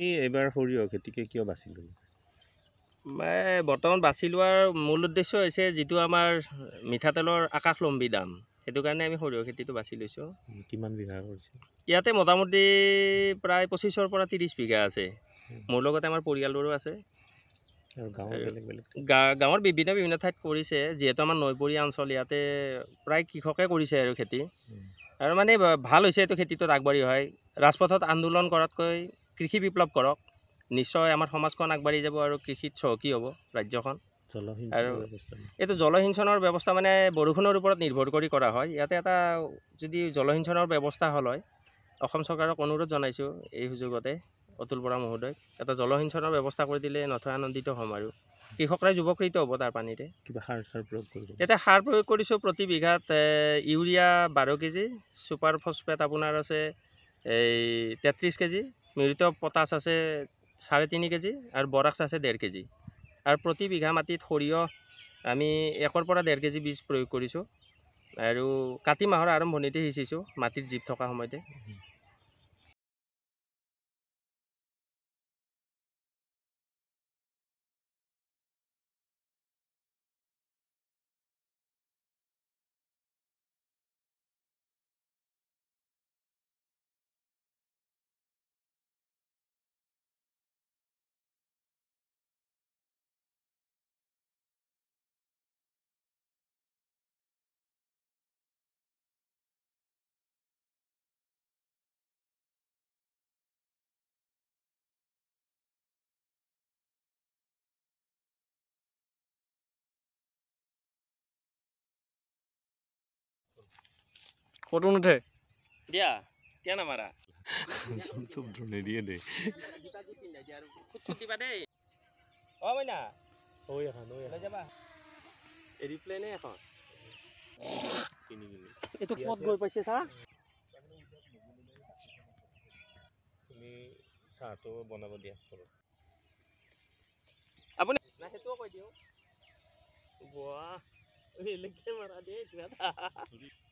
আপুনি এইবাৰ সৰিয়হ খেতিকে কিয় বাছি ল'লে বৰ্তমান বাছি লোৱাৰ মূল উদ্দেশ্য হৈছে যিটো আমাৰ মিঠাতেলৰ আকাশলম্বী দাম সেইটো কাৰণে আমি সৰিয়হ খেতিটো বাছি লৈছোঁ কিমান বিঘা কৰিছোঁ ইয়াতে মোটামুটি প্ৰায় পঁচিছৰ পৰা ত্ৰিছ বিঘা আছে মোৰ লগতে আমাৰ পৰিয়ালৰো আছে গাঁৱৰ বিভিন্ন বিভিন্ন ঠাইত কৰিছে যিহেতু আমাৰ নৈপৰীয়া অঞ্চল ইয়াতে প্ৰায় কৃষকে কৰিছে আৰু খেতি আৰু মানে ভাল হৈছে এইটো খেতিটোত আগবাঢ়ি হয় ৰাজপথত আন্দোলন কৰাতকৈ কৃষি বিপ্লৱ কৰক নিশ্চয় আমাৰ সমাজখন আগবাঢ়ি যাব আৰু কৃষিত চহকী হ'ব ৰাজ্যখন জলসিঞ্চন আৰু এইটো জলসিঞ্চনৰ ব্যৱস্থা মানে বৰষুণৰ ওপৰত নিৰ্ভৰ কৰি কৰা হয় ইয়াতে এটা যদি জলসিঞ্চনৰ ব্যৱস্থা হ'ল হয় অসম চৰকাৰক অনুৰোধ জনাইছোঁ এই সুযোগতে অতুল বৰা মহোদয়ক এটা জলসিঞ্চনৰ ব্যৱস্থা কৰি দিলে নথৈ আনন্দিত হ'ম আৰু কৃষকৰাই যুৱকৃত হ'ব তাৰ পানীৰে কিবা সাৰ চাৰ প্ৰয়োগ কৰিছোঁ এতিয়া সাৰ প্ৰয়োগ কৰিছোঁ প্ৰতি বিঘাত ইউৰিয়া বাৰ কেজি চুপাৰ ফচফেট আপোনাৰ আছে এই তেত্ৰিছ কেজি মিলিত পটাছ আছে চাৰে তিনি কেজি আৰু বৰাক্স আছে ডেৰ কেজি আৰু প্ৰতি বিঘা মাটিত সৰিয়হ আমি একৰ পৰা ডেৰ কেজি বীজ প্ৰয়োগ কৰিছোঁ আৰু কাতি মাহৰ আৰম্ভণিতে সিঁচিছোঁ মাটিত জীপ থকা সময়তে ফটো নুঠে দিয়া কে নামারা শুন সব ড্রোনে দিয়ে দে দিবা দেই অ মাইনা ওই এখন ওই লৈ যাবা এরোপ্লেনে এখন এইটো ক'ত গৈ পাইছে চা তুমি চাহটো বনাব দিয়া কৰো আপুনি না সেইটোও কৈ দিওঁ বোৱা এলেকে মাৰা দেই কিবা এটা